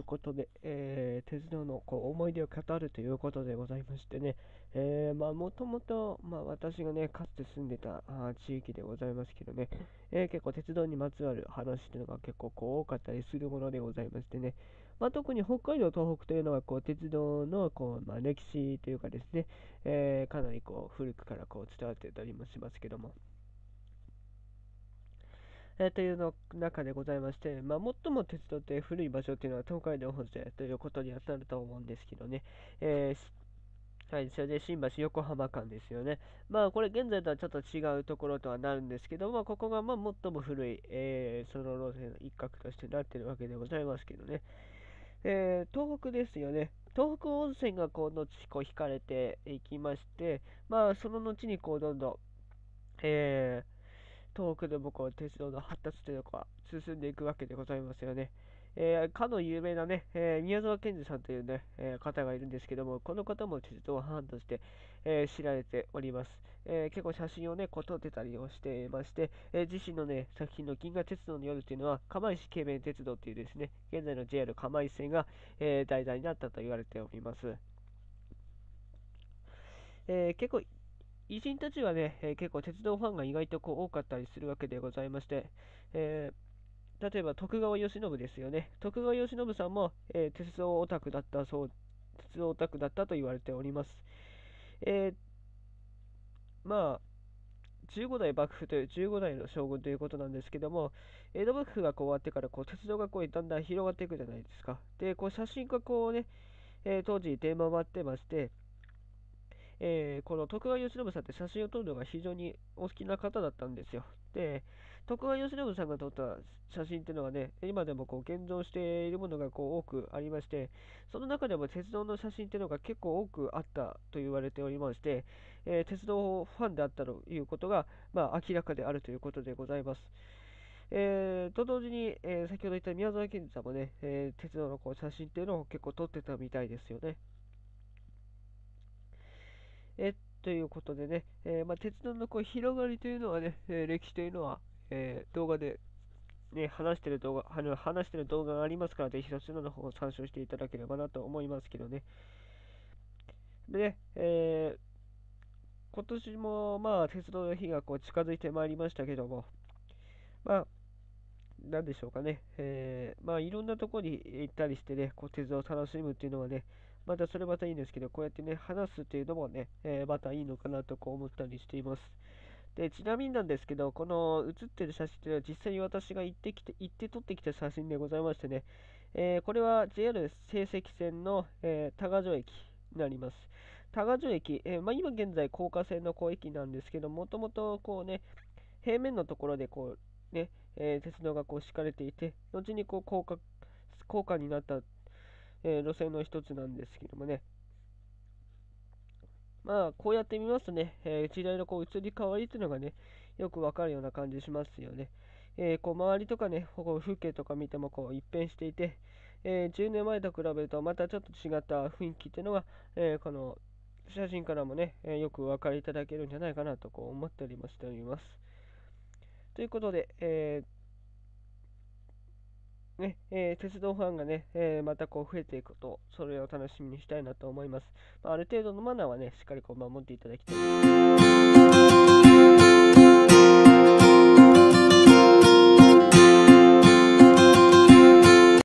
ということで、えー、鉄道のこう思い出を語るということでございましてね、えまもともと、ま私がね、かつて住んでた地域でございますけどね、えー、結構鉄道にまつわる話っていうのが結構こう多かったりするものでございましてね、まあ、特に北海道、東北というのはこう鉄道のこう、まあ、歴史というかですね、えかなりこう古くからこう伝わってたりもしますけども、えー、というの中でございまして、まあ、最も鉄道って古い場所というのは東海道本線ということに当たると思うんですけどね、えー、はい、それで新橋横浜間ですよね。まあこれ現在とはちょっと違うところとはなるんですけど、まあここがま最も古い、えー、その路線の一角としてなってるわけでございますけどね。えー、東北ですよね。東北温泉がこう後こう引かれていきまして、まあその後にこうどんどん、えー東北の僕は鉄道の発達というのが進んでいくわけでございますよね。えー、かの有名なね、えー、宮沢賢治さんというね、えー、方がいるんですけども、この方も鉄道班として、え知られております。え結構写真をね、撮ってたりをしてまして、え自身のね、作品の銀河鉄道の夜というのは、釜石京弁鉄道というですね、現在の JR 釜石線が、え題材になったと言われております。え結構偉人たちはね、え結構鉄道ファンが意外とこう多かったりするわけでございまして、えー、例えば徳川慶喜ですよね。徳川慶喜さんも、えー、鉄道オタクだったそう、鉄道オタクだったと言われております。えー、まあ、15代幕府という15代の将軍ということなんですけども、江戸幕府がこう終わってからこう鉄道がこうだんだん広がっていくじゃないですか。で、こう写真がこうね、えー、当時出回ってまして、えー、この徳川慶喜さんって写真を撮るのが非常にお好きな方だったんですよ。で、徳川慶喜さんが撮った写真っていうのはね、今でもこう現存しているものがこう多くありまして、その中でも鉄道の写真っていうのが結構多くあったと言われておりまして、えー、鉄道ファンであったということが、まあ、明らかであるということでございます。えー、と同時に、えー、先ほど言った宮沢賢治さんもね、えー、鉄道のこう写真っていうのを結構撮ってたみたいですよね。えということでね、えー、まあ、鉄道のこう広がりというのはね、えー、歴史というのは、えー、動画で、ね、話してる動画あの話してる動画がありますから、ぜひそちらの方を参照していただければなと思いますけどね。で、え今年もまあ鉄道の日がこう近づいてまいりましたけども、まあ、なんでしょうかね、えまあ、いろんなところに行ったりしてね、こう鉄道を楽しむっていうのはね、またそれまたいいんですけど、こうやってね、話すっていうのもね、えー、またいいのかなとこう思ったりしています。でちなみになんですけど、この写ってる写真というのは実際に私が行ってきて、行って撮ってきた写真でございましてね、えー、これは JR 成績線の、えー、多賀城駅になります。多賀城駅、えー、まあ、今現在、高架線の高駅なんですけど、もともとこうね、平面のところでこうね、ええ鉄道がこう敷かれていて、後にこう高架高架になったえー、路線の一つなんですけどもね、まあ、こうやって見ますとね、えー、時代のこう移り変わりというのがね、よくわかるような感じしますよね。えー、こう周りとかね、こう風景とか見てもこう一変していて、えー、10年前と比べるとまたちょっと違った雰囲気というのが、えこの写真からもね、えよくお分かりいただけるんじゃないかなとこう思っておりましております。ということで、えーねえー、鉄道ファンがね、えー、またこう増えていくこと、それを楽しみにしたいなと思います。まあ、ある程度のマナーはね、しっかりこう守っていただきたい。